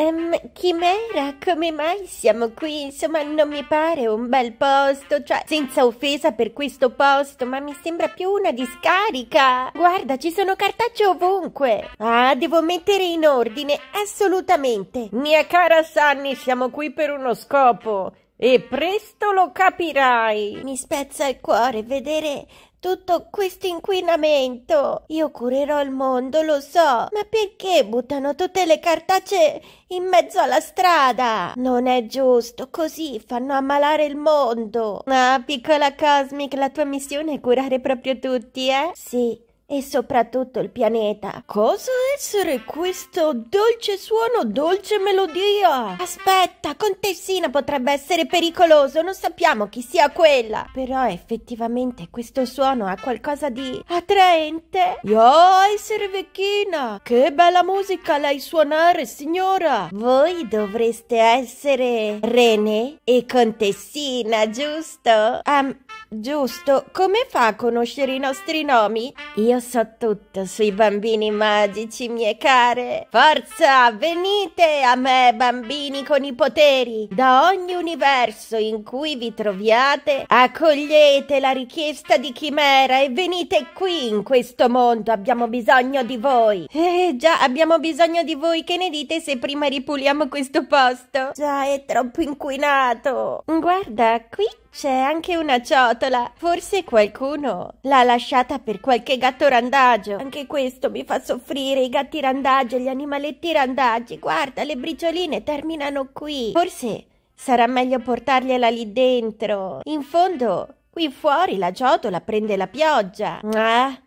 Um, chimera, come mai siamo qui? Insomma, non mi pare un bel posto, cioè, senza offesa per questo posto, ma mi sembra più una discarica. Guarda, ci sono cartacce ovunque. Ah, devo mettere in ordine, assolutamente. Mia cara Sunny, siamo qui per uno scopo. E presto lo capirai. Mi spezza il cuore vedere tutto questo inquinamento. Io curerò il mondo, lo so, ma perché buttano tutte le cartacce in mezzo alla strada? Non è giusto, così fanno ammalare il mondo. Ah, piccola Cosmic, la tua missione è curare proprio tutti, eh? Sì, e soprattutto il pianeta. Cosa essere questo dolce suono, dolce melodia? Aspetta, contessina potrebbe essere pericoloso, non sappiamo chi sia quella. Però effettivamente questo suono ha qualcosa di attraente. Yo, essere vecchina, che bella musica lei suonare, signora. Voi dovreste essere Rene e contessina, giusto? Um, Giusto, come fa a conoscere i nostri nomi? Io so tutto sui bambini magici, mie care. Forza, venite a me, bambini con i poteri. Da ogni universo in cui vi troviate, accogliete la richiesta di Chimera e venite qui in questo mondo. Abbiamo bisogno di voi. Eh già, abbiamo bisogno di voi. Che ne dite se prima ripuliamo questo posto? Già, è troppo inquinato. Guarda, qui c'è anche una ciotola. Forse qualcuno l'ha lasciata per qualche gatto randagio. Anche questo mi fa soffrire. I gatti randagi e gli animaletti randagi. Guarda, le bricioline terminano qui. Forse sarà meglio portargliela lì dentro. In fondo, qui fuori la ciotola prende la pioggia. Ah!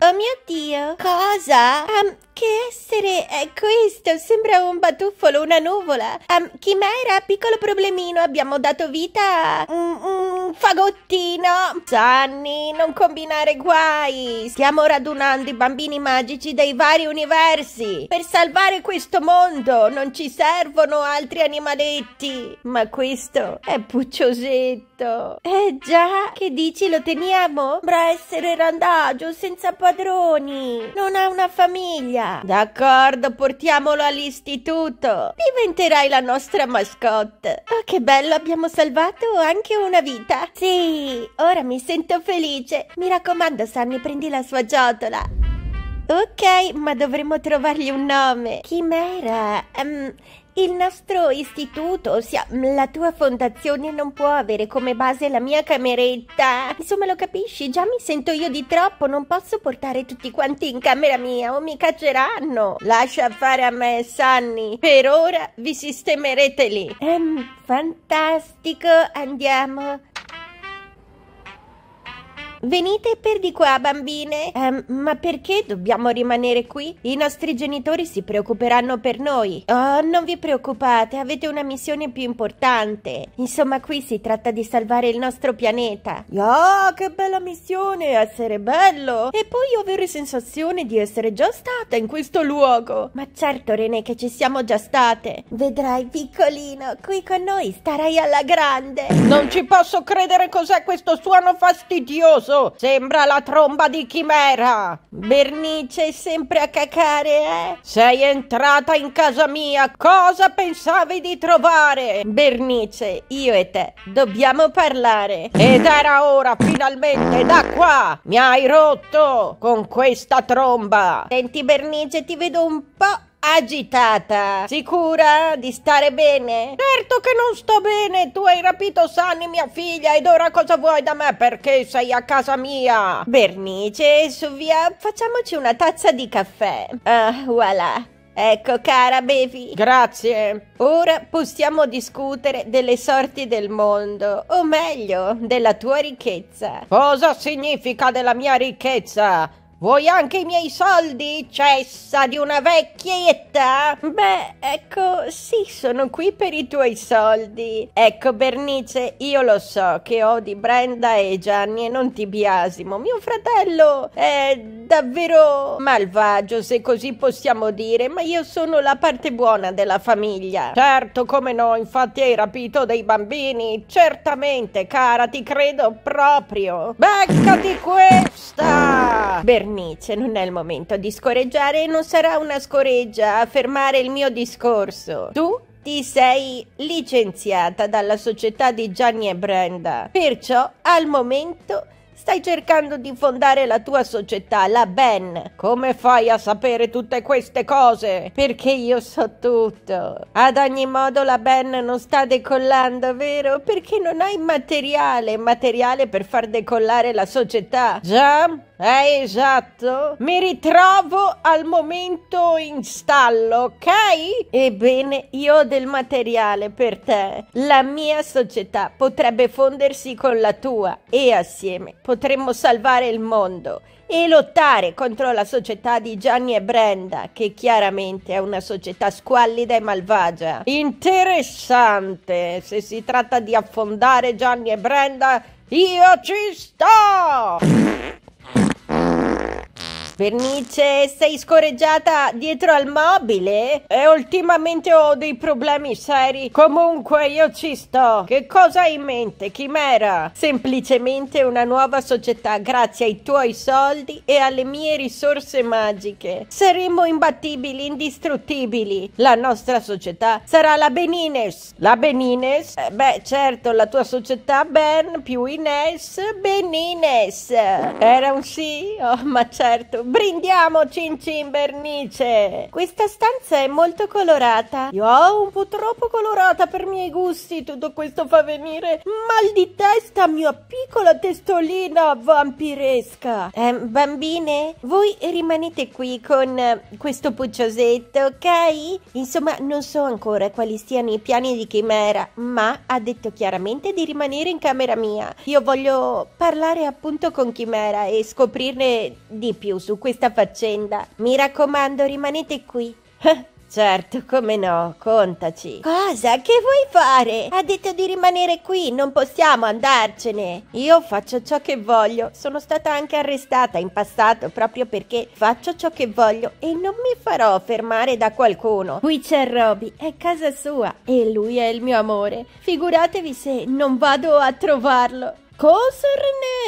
Oh mio Dio, cosa? Um, che essere è eh, questo? Sembra un batuffolo, una nuvola. Um, ehm, chimera, piccolo problemino, abbiamo dato vita a un, un fagottino. Sanni, non combinare guai. Stiamo radunando i bambini magici dei vari universi. Per salvare questo mondo non ci servono altri animaletti. Ma questo è pucciosetto. Eh già, che dici lo teniamo? Dovrà essere randagio, senza parole padroni, non ha una famiglia. D'accordo, portiamolo all'istituto. Diventerai la nostra mascotte. Oh, che bello, abbiamo salvato anche una vita. Sì, ora mi sento felice. Mi raccomando, Sammy, prendi la sua ciotola. Ok, ma dovremmo trovargli un nome. Chimera. Um, il nostro istituto, ossia la tua fondazione, non può avere come base la mia cameretta. Insomma, lo capisci? Già mi sento io di troppo, non posso portare tutti quanti in camera mia o mi cacceranno. Lascia fare a me, Sunny. Per ora vi sistemerete lì. Ehm, fantastico, andiamo. Venite per di qua, bambine. Eh, ma perché dobbiamo rimanere qui? I nostri genitori si preoccuperanno per noi. Oh, non vi preoccupate, avete una missione più importante. Insomma, qui si tratta di salvare il nostro pianeta. oh, che bella missione, essere bello. E poi ho avere sensazione di essere già stata in questo luogo. Ma certo, René, che ci siamo già state. Vedrai, piccolino, qui con noi starai alla grande. Non ci posso credere cos'è questo suono fastidioso furioso. Sembra la tromba di Chimera. Bernice è sempre a cacare, eh? Sei entrata in casa mia. Cosa pensavi di trovare? Bernice, io e te dobbiamo parlare. Ed era ora, finalmente, da qua. Mi hai rotto con questa tromba. Senti, Bernice, ti vedo un po' agitata. Sicura di stare bene? Certo che non sto bene, tu hai rapito Sunny, mia figlia, ed ora cosa vuoi da me perché sei a casa mia? Bernice, su via, facciamoci una tazza di caffè. Ah, uh, voilà. Ecco cara, bevi. Grazie. Ora possiamo discutere delle sorti del mondo, o meglio, della tua ricchezza. Cosa significa della mia ricchezza? Vuoi anche i miei soldi, cessa di una vecchietta? Beh, ecco, sì, sono qui per i tuoi soldi. Ecco, Bernice, io lo so che odi Brenda e Gianni e non ti biasimo. Mio fratello è davvero malvagio, se così possiamo dire, ma io sono la parte buona della famiglia. Certo, come no, infatti hai rapito dei bambini. Certamente, cara, ti credo proprio. Beccati questa! Bernice Vernice, non è il momento di scoreggiare e non sarà una scoreggia a fermare il mio discorso. Tu ti sei licenziata dalla società di Gianni e Brenda, perciò al momento stai cercando di fondare la tua società, la Ben. Come fai a sapere tutte queste cose? Perché io so tutto. Ad ogni modo la Ben non sta decollando, vero? Perché non hai materiale, materiale per far decollare la società. Già? Eh, esatto. Mi ritrovo al momento in stallo, ok? Ebbene, io ho del materiale per te. La mia società potrebbe fondersi con la tua e assieme potremmo salvare il mondo e lottare contro la società di Gianni e Brenda, che chiaramente è una società squallida e malvagia. Interessante, se si tratta di affondare Gianni e Brenda, io ci sto! Mm-hmm. Vernice, sei scorreggiata dietro al mobile? E ultimamente ho dei problemi seri. Comunque io ci sto. Che cosa hai in mente, Chimera? Semplicemente una nuova società grazie ai tuoi soldi e alle mie risorse magiche. Saremo imbattibili, indistruttibili. La nostra società sarà la Benines. La Benines? Eh, beh, certo, la tua società Ben più Ines Benines. Era un sì? Oh, ma certo, Brindiamo Cin Cin Bernice! Questa stanza è molto colorata. Io ho un po' troppo colorata per i miei gusti. Tutto questo fa venire mal di testa, mia piccola testolina vampiresca. Eh, bambine, voi rimanete qui con eh, questo pucciosetto, ok? Insomma, non so ancora quali siano i piani di Chimera, ma ha detto chiaramente di rimanere in camera mia. Io voglio parlare appunto con Chimera e scoprirne di più su questa faccenda. Mi raccomando, rimanete qui. Certo, come no, contaci. Cosa? Che vuoi fare? Ha detto di rimanere qui, non possiamo andarcene. Io faccio ciò che voglio. Sono stata anche arrestata in passato proprio perché faccio ciò che voglio e non mi farò fermare da qualcuno. Qui c'è Roby, è casa sua e lui è il mio amore. Figuratevi se non vado a trovarlo. Cosa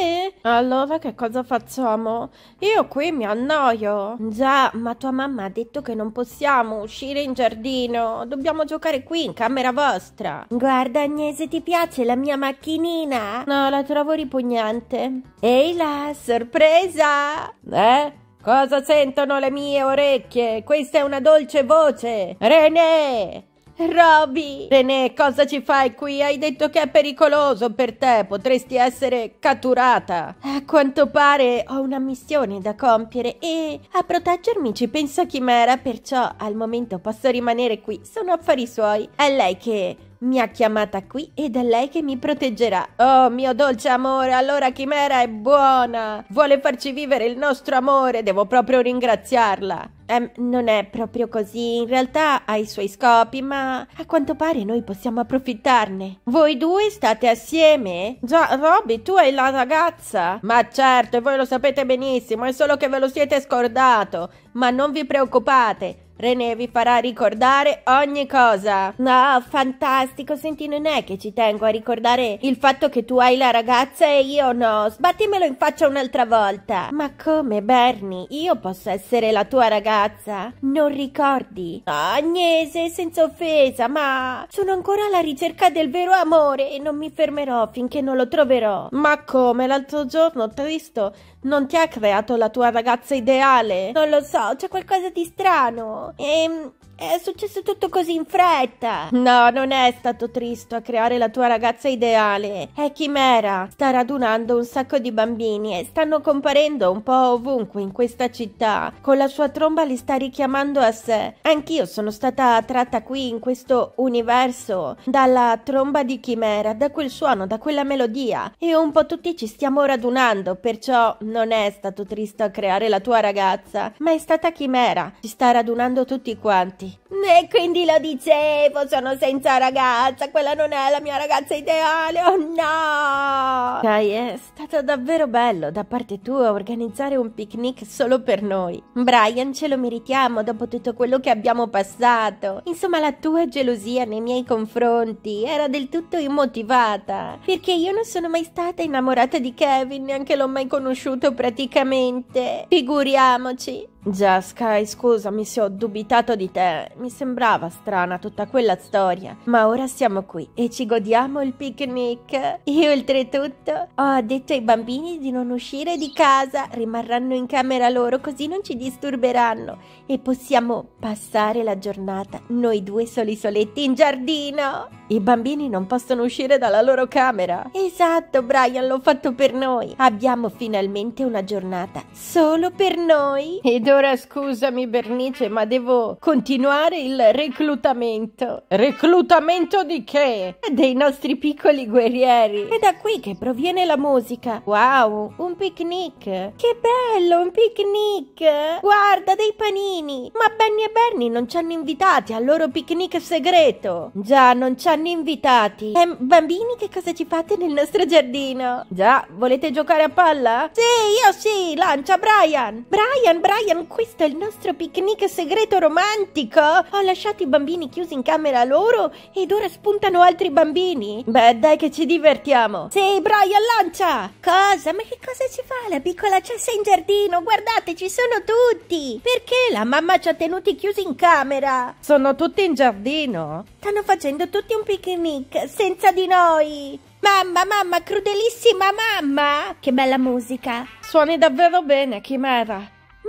René? Allora che cosa facciamo? Io qui mi annoio. Già, ma tua mamma ha detto che non possiamo uscire in giardino. Dobbiamo giocare qui in camera vostra. Guarda Agnese, ti piace la mia macchinina? No, la trovo ripugnante. Ehi la sorpresa! Eh? Cosa sentono le mie orecchie? Questa è una dolce voce. René! Roby! René, cosa ci fai qui? Hai detto che è pericoloso per te, potresti essere catturata. A quanto pare ho una missione da compiere e a proteggermi ci pensa Chimera, perciò al momento posso rimanere qui, sono affari suoi. È lei che mi ha chiamata qui ed è lei che mi proteggerà. Oh mio dolce amore, allora Chimera è buona! Vuole farci vivere il nostro amore, devo proprio ringraziarla. Um, non è proprio così, in realtà ha i suoi scopi, ma a quanto pare noi possiamo approfittarne. Voi due state assieme? Già, Robby, tu hai la ragazza? Ma certo, e voi lo sapete benissimo, è solo che ve lo siete scordato. Ma non vi preoccupate, René vi farà ricordare ogni cosa. No, fantastico. Senti, non è che ci tengo a ricordare il fatto che tu hai la ragazza e io no. Sbattimelo in faccia un'altra volta. Ma come, Bernie? Io posso essere la tua ragazza? Non ricordi? No, Agnese, senza offesa, ma sono ancora alla ricerca del vero amore e non mi fermerò finché non lo troverò. Ma come? L'altro giorno, Tristo, non ti ha creato la tua ragazza ideale? Non lo so, c'è qualcosa di strano. Um, È successo tutto così in fretta. No, non è stato Tristo a creare la tua ragazza ideale. È Chimera. Sta radunando un sacco di bambini e stanno comparendo un po' ovunque in questa città. Con la sua tromba li sta richiamando a sé. Anch'io sono stata attratta qui in questo universo dalla tromba di Chimera, da quel suono, da quella melodia. E un po' tutti ci stiamo radunando, perciò non è stato Tristo a creare la tua ragazza, ma è stata Chimera. Ci sta radunando tutti quanti. E quindi lo dicevo, sono senza ragazza, quella non è la mia ragazza ideale, oh no! Dai, è stato davvero bello da parte tua organizzare un picnic solo per noi. Brian, ce lo meritiamo dopo tutto quello che abbiamo passato. Insomma, la tua gelosia nei miei confronti era del tutto immotivata, perché io non sono mai stata innamorata di Kevin, neanche l'ho mai conosciuto praticamente. Figuriamoci. Jessica, scusami se ho dubitato di te. Mi sembrava strana tutta quella storia. Ma ora siamo qui e ci godiamo il picnic. E oltretutto, ho detto ai bambini di non uscire di casa. Rimarranno in camera loro così non ci disturberanno. E possiamo passare la giornata noi due soli soletti in giardino. I bambini non possono uscire dalla loro camera. Esatto, Brian, l'ho fatto per noi. Abbiamo finalmente una giornata solo per noi. Ed ora scusami, Bernice, ma devo continuare il reclutamento. Reclutamento di che? Dei nostri piccoli guerrieri. È da qui che proviene la musica. Wow, un picnic. Che bello, un picnic. Guarda, dei panini. Ma Benny e Bernie non ci hanno invitati al loro picnic segreto. Già, non ci hanno saranno invitati. Eh, bambini, che cosa ci fate nel nostro giardino? Già, volete giocare a palla? Sì, io sì, lancia Brian. Brian, Brian, questo è il nostro picnic segreto romantico. Ho lasciato i bambini chiusi in camera loro ed ora spuntano altri bambini. Beh, dai che ci divertiamo. Sì, Brian, lancia. Cosa? Ma che cosa ci fa la piccola cessa in giardino? Guardate, ci sono tutti. Perché la mamma ci ha tenuti chiusi in camera? Sono tutti in giardino. Stanno facendo tutti un picnic senza di noi. Mamma, mamma, crudelissima mamma! Che bella musica! Suoni davvero bene, Chimera.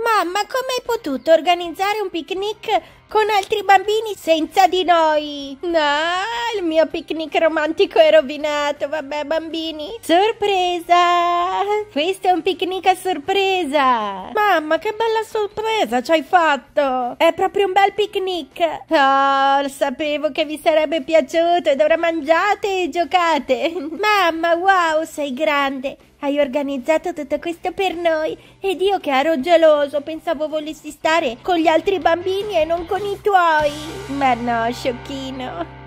Mamma, come hai potuto organizzare un picnic con altri bambini senza di noi. No, il mio picnic romantico è rovinato, vabbè bambini. Sorpresa! Questo è un picnic a sorpresa. Mamma, che bella sorpresa ci hai fatto. È proprio un bel picnic. Oh, sapevo che vi sarebbe piaciuto ed ora mangiate e giocate. Mamma, wow, sei grande. Hai organizzato tutto questo per noi ed io che ero geloso pensavo volessi stare con gli altri bambini e non con sono i tuoi! Ma no, sciocchino!